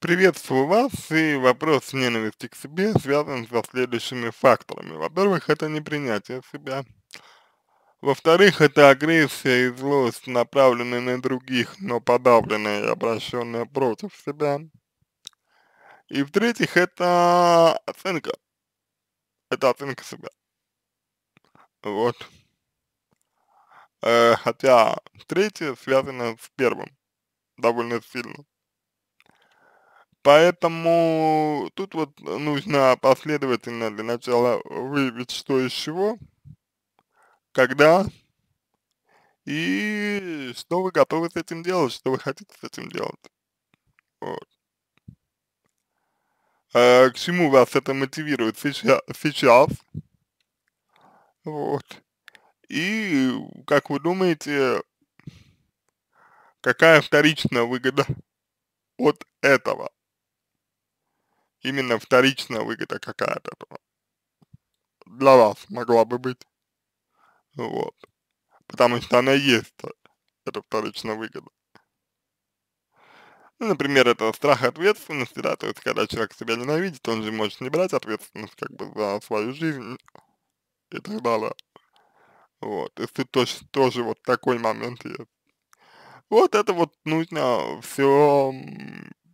Приветствую вас, и вопрос ненависти к себе связан со следующими факторами. Во-первых, это непринятие себя. Во-вторых, это агрессия и злость, направленные на других, но подавленные и обращенные против себя. И в-третьих, это оценка. Это оценка себя. Вот. Э, хотя третье связано с первым довольно сильно. Поэтому тут вот э, нужно последовательно для начала выявить, что из чего, когда и что вы готовы с этим делать, что вы хотите с этим делать. Вот. А, к чему вас это мотивирует сейчас? Вот. И как вы думаете, какая вторичная выгода от этого? именно вторичная выгода какая-то для вас могла бы быть. Ну вот. Потому что она есть, эта вторичная выгода. Ну, например, это страх ответственности, да, то есть когда человек себя ненавидит, он же может не брать ответственность как бы за свою жизнь и так далее. Вот, и тут тоже, тоже вот такой момент есть. Вот это вот нужно все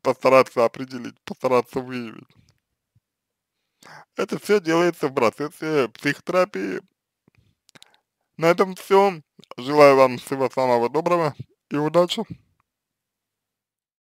постараться определить, постараться выявить. Это все делается в процессе психотерапии. На этом все. Желаю вам всего самого доброго и удачи.